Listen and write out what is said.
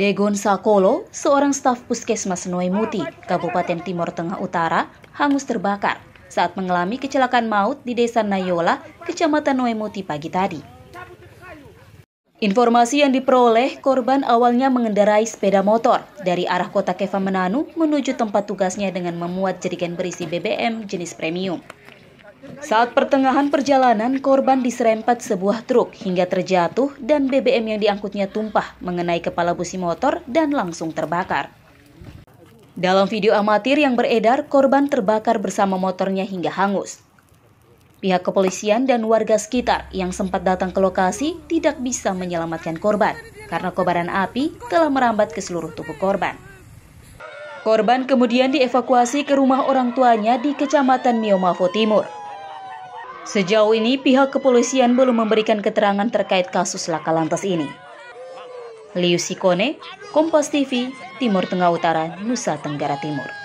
Degon Sakolo, seorang staf puskesmas Noemuti, ah, Kabupaten Timur Tengah Utara, hangus terbakar saat mengalami kecelakaan maut di Desa Nayola, Kecamatan Noemuti pagi tadi. Informasi yang diperoleh, korban awalnya mengendarai sepeda motor dari arah kota Kefamenanu Menanu menuju tempat tugasnya dengan memuat jerigen berisi BBM jenis premium. Saat pertengahan perjalanan, korban diserempet sebuah truk hingga terjatuh dan BBM yang diangkutnya tumpah mengenai kepala busi motor dan langsung terbakar. Dalam video amatir yang beredar, korban terbakar bersama motornya hingga hangus. Pihak kepolisian dan warga sekitar yang sempat datang ke lokasi tidak bisa menyelamatkan korban karena kobaran api telah merambat ke seluruh tubuh korban. Korban kemudian dievakuasi ke rumah orang tuanya di Kecamatan Miomavo Timur. Sejauh ini pihak kepolisian belum memberikan keterangan terkait kasus laka lantas ini. Liu Sikone, Kompas TV, Timur Tengah Utara, Nusa Tenggara Timur.